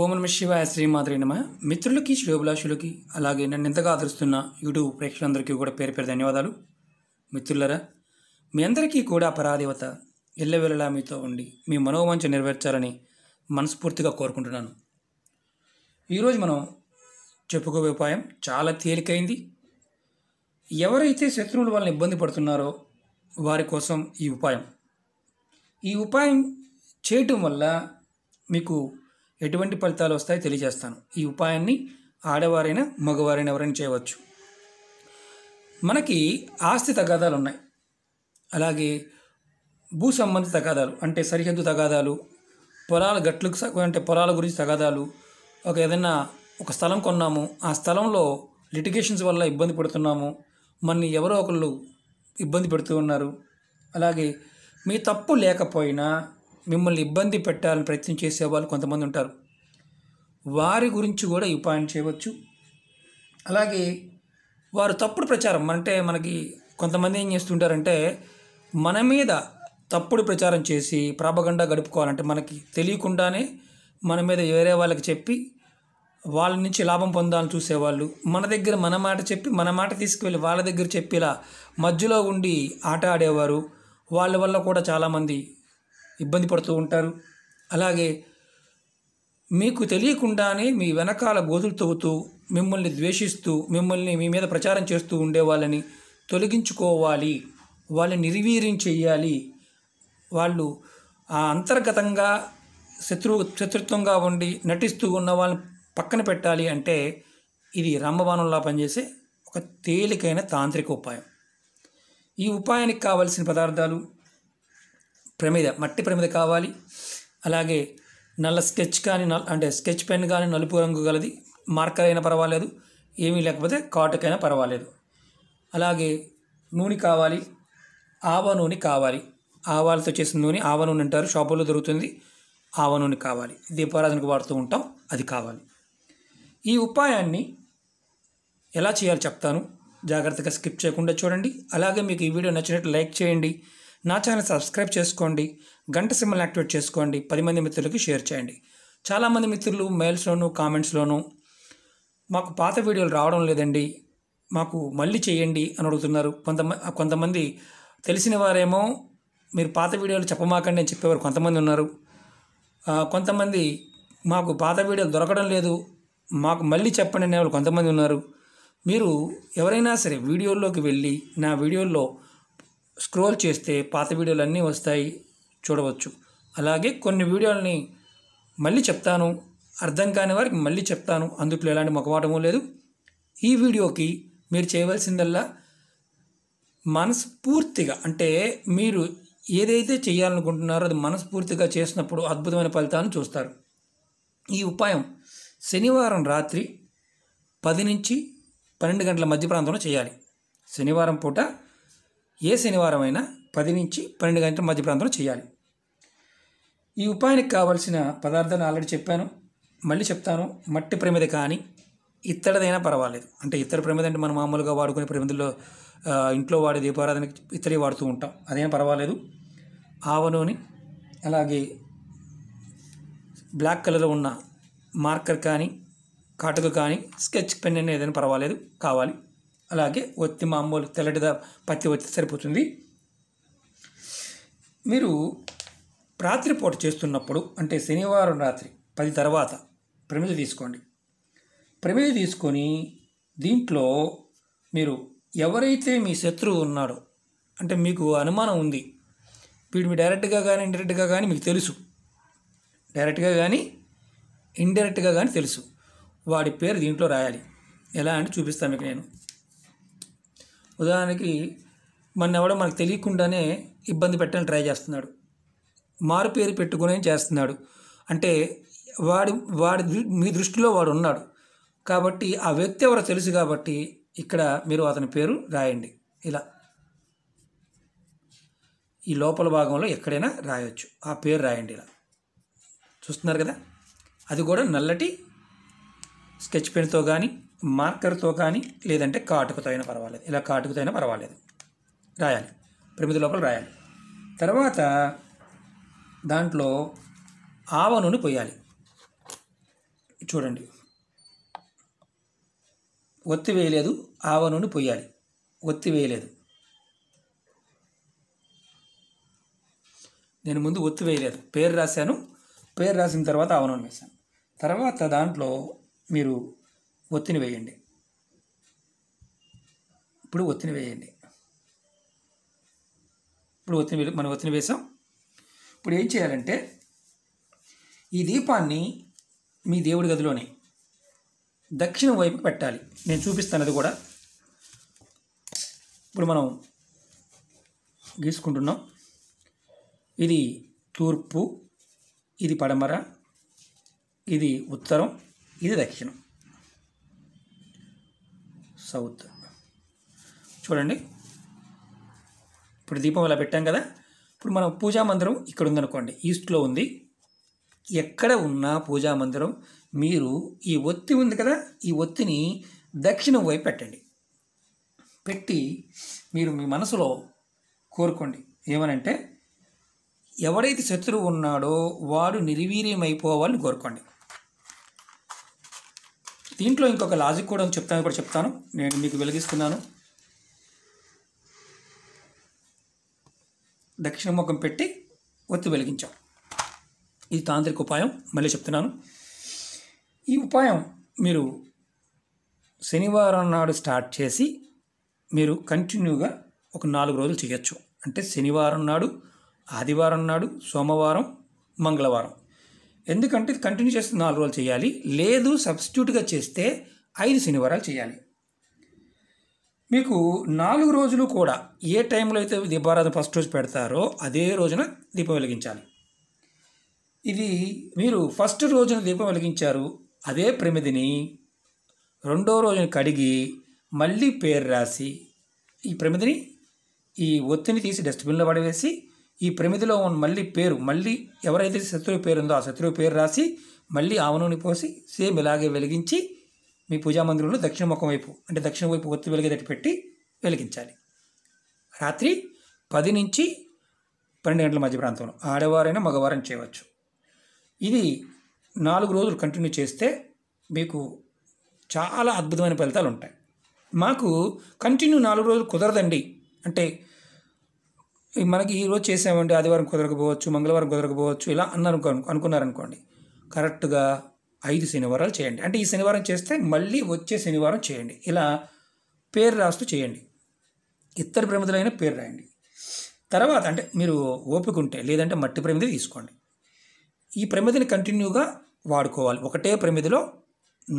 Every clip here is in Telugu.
ఓం నమ శివాయ శ్రీమాత్రి నమ మిత్రులకి శ్రేభిలాషులకి అలాగే నన్ను ఎంతగా ఆదరిస్తున్న యూట్యూబ్ ప్రేక్షకులందరికీ కూడా పేరు పేరు ధన్యవాదాలు మిత్రులరా మీ అందరికీ కూడా పరాదేవత ఎల్లవెల్లలా మీతో ఉండి మీ మనోమంచం నెరవేర్చాలని మనస్ఫూర్తిగా కోరుకుంటున్నాను ఈరోజు మనం చెప్పుకోబోయే ఉపాయం చాలా తేలికైంది ఎవరైతే శత్రువులు వాళ్ళని ఇబ్బంది పడుతున్నారో వారి కోసం ఈ ఉపాయం ఈ ఉపాయం చేయటం వల్ల మీకు ఎటువంటి ఫలితాలు వస్తాయో తెలియజేస్తాను ఈ ఉపాయాన్ని ఆడవారైనా మగవారైనా ఎవరైనా చేయవచ్చు మనకి ఆస్తి తగాదాలు ఉన్నాయి అలాగే భూ సంబంధిత తగాదాలు అంటే సరిహద్దు తగాదాలు పొలాల గట్లకు అంటే పొలాల గురించి తగాదాలు ఒక ఏదైనా ఒక స్థలం కొన్నాము ఆ స్థలంలో లిటిగేషన్స్ వల్ల ఇబ్బంది పడుతున్నాము మనని ఎవరో ఒకళ్ళు ఇబ్బంది పెడుతూ ఉన్నారు అలాగే మీ తప్పు లేకపోయినా మిమ్మల్ని ఇబ్బంది పెట్టాలని ప్రయత్నం చేసే వాళ్ళు కొంతమంది ఉంటారు వారి గురించి కూడా ఈ పాయింట్ చేయవచ్చు అలాగే వారు తప్పుడు ప్రచారం అంటే మనకి కొంతమంది ఏం చేస్తుంటారంటే మన మీద తప్పుడు ప్రచారం చేసి ప్రాభగండా గడుపుకోవాలంటే మనకి తెలియకుండానే మన మీద వేరే వాళ్ళకి చెప్పి వాళ్ళ నుంచి లాభం పొందాలని చూసేవాళ్ళు మన దగ్గర మన మాట చెప్పి మన మాట తీసుకువెళ్ళి వాళ్ళ దగ్గర చెప్పి మధ్యలో ఉండి ఆట ఆడేవారు వాళ్ళ వల్ల కూడా చాలామంది ఇబ్బంది పడుతూ ఉంటారు అలాగే మీకు తెలియకుండానే మీ వెనకాల గోతులు తవ్వుతూ మిమ్మల్ని ద్వేషిస్తూ మిమ్మల్ని మీ మీద ప్రచారం చేస్తూ ఉండేవాళ్ళని తొలగించుకోవాలి వాళ్ళని నిర్వీర్యం చేయాలి వాళ్ళు ఆ అంతర్గతంగా శత్రు శత్రుత్వంగా ఉండి నటిస్తూ ఉన్న వాళ్ళని పక్కన పెట్టాలి అంటే ఇది రంభబాణంలా పనిచేసే ఒక తేలికైన తాంత్రిక ఉపాయం ఈ ఉపాయానికి కావలసిన పదార్థాలు ప్రమిద మట్టి ప్రమిద కావాలి అలాగే నల్ల స్కెచ్ కానీ అంటే స్కెచ్ పెన్ కానీ నలుపు రంగు గలది మార్కర్ అయినా పర్వాలేదు ఏమీ లేకపోతే కాటుకైనా పర్వాలేదు అలాగే నూనె కావాలి ఆవ నూనె కావాలి ఆవాలతో చేసిన నూనె ఆవ నూనె అంటారు షాపుల్లో దొరుకుతుంది ఆవ నూనె కావాలి దీపారాధనకు వాడుతూ ఉంటాం అది కావాలి ఈ ఉపాయాన్ని ఎలా చేయాలో చెప్తాను జాగ్రత్తగా స్కిప్ చేయకుండా చూడండి అలాగే మీకు ఈ వీడియో నచ్చినట్టు లైక్ చేయండి నా ఛానల్ సబ్స్క్రైబ్ చేసుకోండి గంట సింబల్ యాక్టివేట్ చేసుకోండి పది మంది మిత్రులకి షేర్ చేయండి చాలామంది మిత్రులు మెయిల్స్లోనూ కామెంట్స్లోనూ మాకు పాత వీడియోలు రావడం లేదండి మాకు మళ్ళీ చేయండి అని అడుగుతున్నారు కొంతమంది కొంతమంది తెలిసిన వారేమో మీరు పాత వీడియోలు చెప్పమాకండి అని చెప్పేవారు కొంతమంది ఉన్నారు కొంతమంది మాకు పాత వీడియోలు దొరకడం లేదు మాకు మళ్ళీ చెప్పండి అనేవాళ్ళు కొంతమంది ఉన్నారు మీరు ఎవరైనా సరే వీడియోల్లోకి వెళ్ళి నా వీడియోల్లో స్క్రోల్ చేస్తే పాత వీడియోలన్నీ వస్తాయి చూడవచ్చు అలాగే కొన్ని వీడియోలని మళ్ళీ చెప్తాను అర్థం కాని వారికి మళ్ళీ చెప్తాను అందుట్లో ఎలాంటి మొకమాటమూ లేదు ఈ వీడియోకి మీరు చేయవలసిందల్లా మనస్ఫూర్తిగా అంటే మీరు ఏదైతే చేయాలనుకుంటున్నారో అది మనస్ఫూర్తిగా చేసినప్పుడు అద్భుతమైన ఫలితాలను చూస్తారు ఈ ఉపాయం శనివారం రాత్రి పది నుంచి పన్నెండు గంటల మధ్య ప్రాంతంలో చేయాలి శనివారం పూట ఏ శనివారం అయినా పది నుంచి పన్నెండు గంటల మధ్య ప్రాంతంలో చేయాలి ఈ ఉపాయానికి కావలసిన పదార్థాలు ఆల్రెడీ చెప్పాను మళ్ళీ చెప్తాను మట్టి ప్రమిద కానీ ఇత్తడిదైనా పర్వాలేదు అంటే ఇత్తడి ప్రమిద అంటే మనం మామూలుగా వాడుకునే ప్రమిదల్లో ఇంట్లో వాడే దీపారాధనకి ఇత్తడి వాడుతూ ఉంటాం అదేం పర్వాలేదు ఆవ నూనె అలాగే బ్లాక్ కలర్లో ఉన్న మార్కర్ కానీ కాటుక కానీ స్కెచ్ పెన్ అయినా ఏదైనా పర్వాలేదు కావాలి అలాగే ఒత్తి మామూలు తెల్లటిదా పత్తి ఒత్తి సరిపోతుంది మీరు రాత్రిపూట చేస్తున్నప్పుడు అంటే శనివారం రాత్రి పది తర్వాత ప్రమిద తీసుకోండి ప్రమిద తీసుకొని దీంట్లో మీరు ఎవరైతే మీ శత్రువు ఉన్నాడో అంటే మీకు అనుమానం ఉంది వీడు మీ డైరెక్ట్గా కానీ ఇండైరెక్ట్గా కానీ మీకు తెలుసు డైరెక్ట్గా కానీ ఇండైరెక్ట్గా కానీ తెలుసు వాడి పేరు దీంట్లో రాయాలి ఎలా అంటే చూపిస్తాను మీకు నేను ఉదాహరణకి మన ఎవడో మనకు తెలియకుండానే ఇబ్బంది పెట్టాలని ట్రై చేస్తున్నాడు మారు పేరు పెట్టుకునే చేస్తున్నాడు అంటే వాడి వాడి మీ దృష్టిలో వాడు ఉన్నాడు కాబట్టి ఆ వ్యక్తి ఎవరు తెలుసు కాబట్టి ఇక్కడ మీరు అతని పేరు రాయండి ఇలా ఈ లోపల భాగంలో ఎక్కడైనా రాయొచ్చు ఆ పేరు రాయండి ఇలా చూస్తున్నారు కదా అది కూడా నల్లటి స్కెచ్ పెన్తో కానీ మార్కర్తో కానీ లేదంటే కాటుకతో అయినా పర్వాలేదు ఇలా కాటుకతో అయినా పర్వాలేదు రాయాలి ప్రమిది లోపల రాయాలి తర్వాత దాంట్లో ఆవ నూనె పోయాలి చూడండి ఒత్తి వేయలేదు ఆవ నూనె పోయాలి ఒత్తి వేయలేదు నేను ముందు ఒత్తి వేయలేదు పేరు రాశాను పేరు రాసిన తర్వాత ఆవ నూనె వేశాను తర్వాత దాంట్లో మీరు ఒత్తిని వేయండి ఇప్పుడు ఒత్తిని వేయండి ఇప్పుడు ఒత్తిని మనం ఒత్తిని వేసాం ఇప్పుడు ఏం చేయాలంటే ఈ దీపాన్ని మీ దేవుడి గదిలోనే దక్షిణం వైపు పెట్టాలి నేను చూపిస్తాను అది కూడా ఇప్పుడు మనం గీసుకుంటున్నాం ఇది తూర్పు ఇది పడమర ఇది ఉత్తరం ఇది దక్షిణం సౌత్ చూడండి ఇప్పుడు దీపం ఇలా పెట్టాం కదా ఇప్పుడు మనం పూజా మందిరం ఇక్కడ ఉందనుకోండి ఈస్ట్లో ఉంది ఎక్కడ ఉన్న పూజా మందిరం మీరు ఈ ఒత్తి ఉంది కదా ఈ ఒత్తిని దక్షిణం వైపు పెట్టండి పెట్టి మీరు మీ మనసులో కోరుకోండి ఏమనంటే ఎవడైతే శత్రువు ఉన్నాడో వాడు నిర్వీర్యమైపోవాలని కోరుకోండి దీంట్లో ఇంకొక లాజిక్ కూడా చెప్తాను కూడా చెప్తాను నేను మీకు వెలిగిస్తున్నాను దక్షిణ ముఖం పెట్టి ఒత్తి వెలిగించాం ఇది తాంత్రిక ఉపాయం మళ్ళీ చెప్తున్నాను ఈ ఉపాయం మీరు శనివారం నాడు స్టార్ట్ చేసి మీరు కంటిన్యూగా ఒక నాలుగు రోజులు చేయొచ్చు అంటే శనివారం నాడు ఆదివారం నాడు సోమవారం మంగళవారం ఎందుకంటే ఇది కంటిన్యూ చేస్తే నాలుగు రోజులు చేయాలి లేదు సబ్స్టిట్యూట్గా చేస్తే ఐదు శనివారాలు చేయాలి మీకు నాలుగు రోజులు కూడా ఏ టైంలో అయితే దీపారాధన ఫస్ట్ రోజు పెడతారో అదే రోజున దీపం వెలిగించాలి ఇది మీరు ఫస్ట్ రోజున దీపం వెలిగించారు అదే ప్రమిదిని రెండో రోజున కడిగి మళ్ళీ పేరు రాసి ఈ ప్రమిదిని ఈ ఒత్తిని తీసి డస్ట్బిన్లో పడవేసి ఈ ప్రమిదిలో ఉన్న మళ్ళీ పేరు మళ్ళీ ఎవరైతే శత్రువు పేరు ఉందో ఆ శత్రువు పేరు రాసి మళ్ళీ ఆవనూని పోసి సేమ్ ఇలాగే వెలిగించి మీ పూజా మందిరంలో దక్షిణ ముఖం వైపు అంటే దక్షిణ వైపు ఒత్తి వెలిగేటట్టు పెట్టి వెలిగించాలి రాత్రి పది నుంచి పన్నెండు గంటల మధ్య ప్రాంతంలో ఆడవారైనా మగవారం చేయవచ్చు ఇది నాలుగు రోజులు కంటిన్యూ చేస్తే మీకు చాలా అద్భుతమైన ఫలితాలు ఉంటాయి మాకు కంటిన్యూ నాలుగు రోజులు కుదరదండి అంటే మనకి ఈరోజు చేసామంటే ఆదివారం కుదరకపోవచ్చు మంగళవారం కుదరకపోవచ్చు ఇలా అన్న అనుకున్నారనుకోండి కరెక్ట్గా ఐదు శనివారాలు చేయండి అంటే ఈ శనివారం చేస్తే మళ్ళీ వచ్చే శనివారం చేయండి ఇలా పేరు రాస్తూ చేయండి ఇద్దరు ప్రమిదలైన పేరు రాయండి తర్వాత అంటే మీరు ఓపిక ఉంటే లేదంటే మట్టి ప్రమిది తీసుకోండి ఈ ప్రమిదిని కంటిన్యూగా వాడుకోవాలి ఒకటే ప్రమిదిలో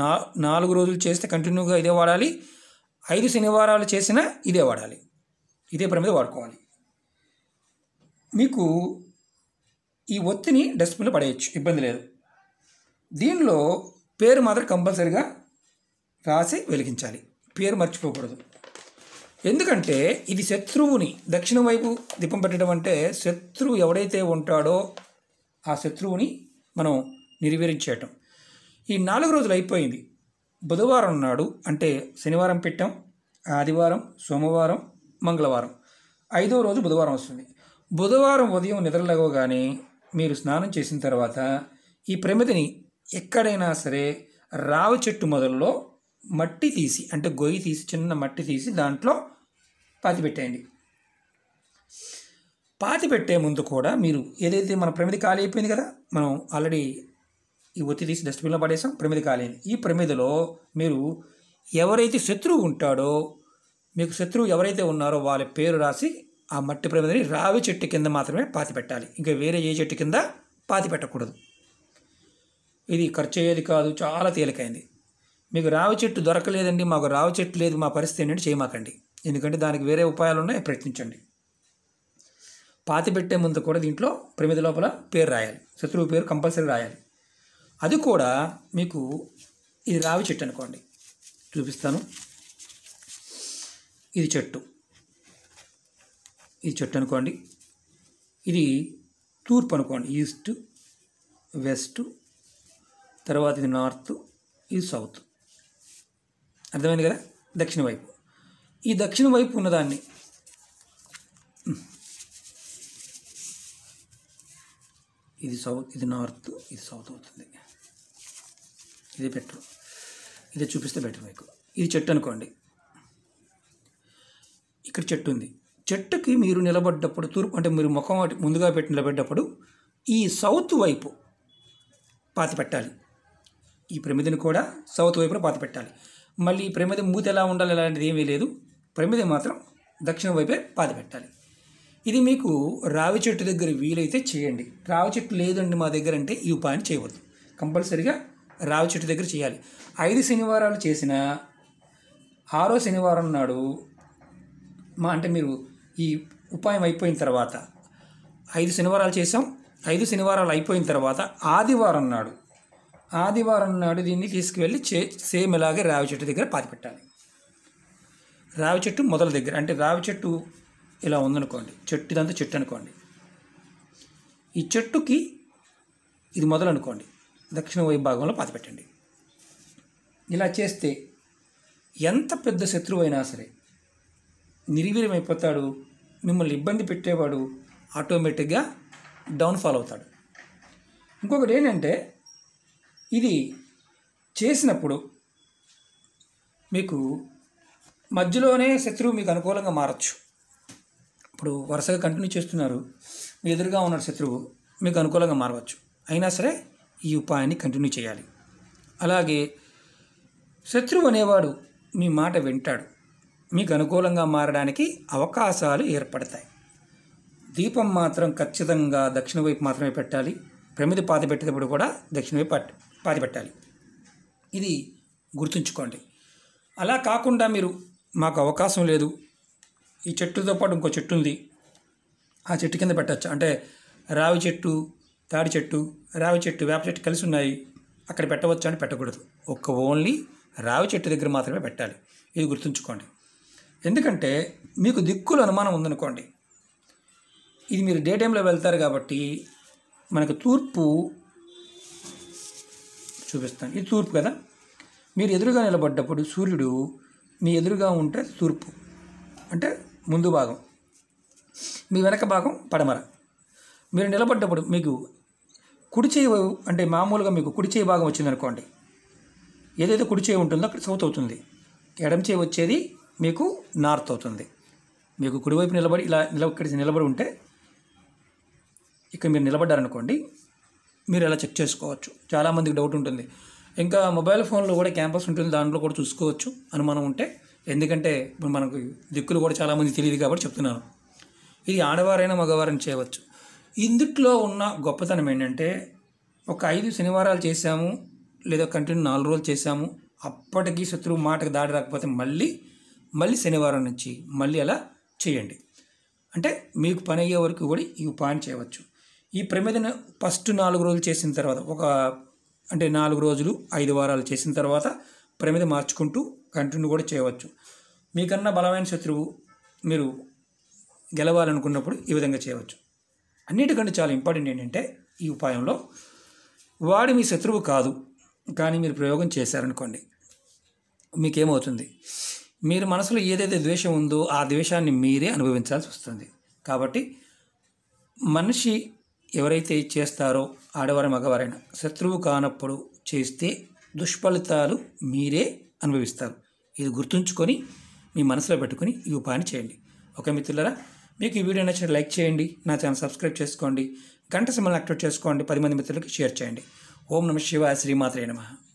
నా నాలుగు రోజులు చేస్తే కంటిన్యూగా ఇదే వాడాలి ఐదు శనివారాలు చేసినా ఇదే వాడాలి ఇదే ప్రమిది వాడుకోవాలి మీకు ఈ ఒత్తిని డస్ట్బిన్లో పడేయచ్చు ఇబ్బంది లేదు దీనిలో పేరు మాత్రం కంపల్సరిగా రాసి వెలిగించాలి పేరు మర్చిపోకూడదు ఎందుకంటే ఇది శత్రువుని దక్షిణం వైపు దీపం పెట్టడం అంటే శత్రువు ఎవడైతే ఉంటాడో ఆ శత్రువుని మనం నిర్వీరించేయటం ఈ నాలుగు రోజులు అయిపోయింది బుధవారం నాడు అంటే శనివారం పెట్టాం ఆదివారం సోమవారం మంగళవారం ఐదో రోజు బుధవారం వస్తుంది బుధవారం ఉదయం నిద్రలేవగానే మీరు స్నానం చేసిన తర్వాత ఈ ప్రమిదిని ఎక్కడైనా సరే రావి చెట్టు మొదల్లో మట్టి తీసి అంటే గొయ్యి తీసి చిన్న మట్టి తీసి దాంట్లో పాతి పెట్టేయండి పాతి పెట్టే ముందు కూడా మీరు ఏదైతే మన ప్రమిది ఖాళీ అయిపోయింది కదా మనం ఆల్రెడీ ఈ ఒత్తి తీసి డస్ట్బిన్లో పడేసాం ప్రమిది ఖాళీ అయింది ఈ ప్రమిదిలో మీరు ఎవరైతే శత్రువు ఉంటాడో మీకు శత్రువు ఎవరైతే ఉన్నారో వాళ్ళ పేరు రాసి ఆ మట్టి ప్రమిదని రావి చెట్టు కింద మాత్రమే పాతి పెట్టాలి ఇంకా వేరే ఏ చెట్టు కింద పాతి పెట్టకూడదు ఇది ఖర్చు అయ్యేది కాదు చాలా తేలికైంది మీకు రావి చెట్టు దొరకలేదండి మాకు రావి చెట్టు లేదు మా పరిస్థితి ఏంటంటే చేయమాకండి ఎందుకంటే దానికి వేరే ఉపాయాలు ఉన్నాయి ప్రయత్నించండి పాతి పెట్టే ముందు కూడా దీంట్లో ప్రమిద లోపల పేరు రాయాలి శత్రువు పేరు కంపల్సరీ రాయాలి అది కూడా మీకు ఇది రావి చెట్టు అనుకోండి చూపిస్తాను ఇది చెట్టు ఈ చెట్టు అనుకోండి ఇది తూర్పు అనుకోండి ఈస్ట్ వెస్ట్ తర్వాత ఇది నార్త్ ఇది సౌత్ అర్థమైంది కదా దక్షిణ వైపు ఈ దక్షిణ వైపు ఉన్నదాన్ని ఇది సౌత్ ఇది నార్త్ ఇది సౌత్ అవుతుంది ఇది బెటర్ ఇది చూపిస్తే బెటర్ మీకు ఇది చెట్టు అనుకోండి ఇక్కడ చెట్టు ఉంది చెట్టుకి మీరు నిలబడ్డప్పుడు తూర్పు అంటే మీరు ముఖం ముందుగా పెట్టి నిలబడ్డప్పుడు ఈ సౌత్ వైపు పాత పెట్టాలి ఈ ప్రమిదని కూడా సౌత్ వైపున పాత పెట్టాలి మళ్ళీ ఈ ప్రమిద మూత ఎలా ఉండాలి అలాంటిది ఏమీ లేదు ప్రమిద మాత్రం దక్షిణ వైపే పాత పెట్టాలి ఇది మీకు రావి చెట్టు దగ్గర వీలైతే చేయండి రావి చెట్టు లేదండి మా దగ్గర అంటే ఈ ఉపాయం చేయవద్దు కంపల్సరిగా రావి చెట్టు దగ్గర చేయాలి ఐదు శనివారాలు చేసిన ఆరో శనివారం నాడు మా అంటే మీరు ఈ ఉపాయం అయిపోయిన తర్వాత ఐదు శనివారాలు చేసాం ఐదు శనివారాలు అయిపోయిన తర్వాత ఆదివారం నాడు ఆదివారం నాడు దీన్ని తీసుకువెళ్ళి చే సేమ్ ఇలాగే రావి చెట్టు దగ్గర పాతిపెట్టాలి రావి చెట్టు మొదల దగ్గర అంటే రావి చెట్టు ఇలా ఉందనుకోండి చెట్టు ఇదంతా చెట్టు అనుకోండి ఈ చెట్టుకి ఇది మొదలు అనుకోండి దక్షిణ వైపు భాగంలో పాతిపెట్టండి ఇలా చేస్తే ఎంత పెద్ద అయినా సరే నిర్వీర్యమైపోతాడు మిమ్మల్ని ఇబ్బంది పెట్టేవాడు ఆటోమేటిక్గా డౌన్ఫాల్ అవుతాడు ఇంకొకటి ఏంటంటే ఇది చేసినప్పుడు మీకు మధ్యలోనే శత్రువు మీకు అనుకూలంగా మారచ్చు ఇప్పుడు వరుసగా కంటిన్యూ చేస్తున్నారు మీ ఎదురుగా ఉన్న శత్రువు మీకు అనుకూలంగా మారవచ్చు అయినా సరే ఈ ఉపాయాన్ని కంటిన్యూ చేయాలి అలాగే శత్రువు అనేవాడు మీ మాట వింటాడు మీకు అనుకూలంగా మారడానికి అవకాశాలు ఏర్పడతాయి దీపం మాత్రం ఖచ్చితంగా దక్షిణ వైపు మాత్రమే పెట్టాలి ప్రమిది పాతి పెట్టేటప్పుడు కూడా దక్షిణ వైపు పాతి పెట్టాలి ఇది గుర్తుంచుకోండి అలా కాకుండా మీరు మాకు అవకాశం లేదు ఈ చెట్టుతో పాటు ఇంకో చెట్టు ఉంది ఆ చెట్టు కింద పెట్టచ్చు అంటే రావి చెట్టు తాడి చెట్టు రావి చెట్టు వేప చెట్టు కలిసి ఉన్నాయి అక్కడ పెట్టవచ్చు అని పెట్టకూడదు ఒక్క ఓన్లీ రావి చెట్టు దగ్గర మాత్రమే పెట్టాలి ఇది గుర్తుంచుకోండి ఎందుకంటే మీకు దిక్కులు అనుమానం ఉందనుకోండి ఇది మీరు డే టైంలో వెళ్తారు కాబట్టి మనకు తూర్పు చూపిస్తాను ఇది తూర్పు కదా మీరు ఎదురుగా నిలబడ్డప్పుడు సూర్యుడు మీ ఎదురుగా ఉంటే తూర్పు అంటే ముందు భాగం మీ వెనక భాగం పడమర మీరు నిలబడ్డప్పుడు మీకు కుడి చేయి అంటే మామూలుగా మీకు కుడి చేయి భాగం వచ్చిందనుకోండి ఏదైతే కుడి చేయి ఉంటుందో అక్కడ సౌత్ అవుతుంది ఎడమ చేయి వచ్చేది మీకు నార్త్ అవుతుంది మీకు కుడివైపు నిలబడి ఇలా నిలబ ఇక్కడ నిలబడి ఉంటే ఇక్కడ మీరు నిలబడ్డారనుకోండి మీరు ఇలా చెక్ చేసుకోవచ్చు చాలామందికి డౌట్ ఉంటుంది ఇంకా మొబైల్ ఫోన్లో కూడా క్యాంపస్ ఉంటుంది దాంట్లో కూడా చూసుకోవచ్చు అనుమానం ఉంటే ఎందుకంటే ఇప్పుడు మనకు దిక్కులు కూడా చాలామంది తెలియదు కాబట్టి చెప్తున్నాను ఇది ఆడవారైనా మగవారైనా చేయవచ్చు ఇందుట్లో ఉన్న గొప్పతనం ఏంటంటే ఒక ఐదు శనివారాలు చేశాము లేదా కంటిన్యూ నాలుగు రోజులు చేశాము అప్పటికి శత్రువు మాటకు దాడి రాకపోతే మళ్ళీ మళ్ళీ శనివారం నుంచి మళ్ళీ అలా చేయండి అంటే మీకు పని అయ్యే వరకు కూడా ఈ ఉపాయం చేయవచ్చు ఈ ప్రమేదను ఫస్ట్ నాలుగు రోజులు చేసిన తర్వాత ఒక అంటే నాలుగు రోజులు ఐదు వారాలు చేసిన తర్వాత ప్రమేద మార్చుకుంటూ కంటిన్యూ కూడా చేయవచ్చు మీకన్నా బలమైన శత్రువు మీరు గెలవాలనుకున్నప్పుడు ఈ విధంగా చేయవచ్చు అన్నిటికంటే చాలా ఇంపార్టెంట్ ఏంటంటే ఈ ఉపాయంలో వాడు మీ శత్రువు కాదు కానీ మీరు ప్రయోగం చేశారనుకోండి మీకేమవుతుంది మీరు మనసులో ఏదైతే ద్వేషం ఉందో ఆ ద్వేషాన్ని మీరే అనుభవించాల్సి వస్తుంది కాబట్టి మనిషి ఎవరైతే చేస్తారో ఆడవారి మగవారైనా శత్రువు కానప్పుడు చేస్తే దుష్ఫలితాలు మీరే అనుభవిస్తారు ఇది గుర్తుంచుకొని మీ మనసులో పెట్టుకొని ఈ ఉపాయాన్ని చేయండి ఓకే మిత్రులరా మీకు ఈ వీడియో నచ్చిన లైక్ చేయండి నా ఛానల్ సబ్స్క్రైబ్ చేసుకోండి గంట సమయంలో యాక్టివేట్ చేసుకోండి పది మంది మిత్రులకి షేర్ చేయండి ఓం నమ శివాయ శ్రీమాత్రే నమ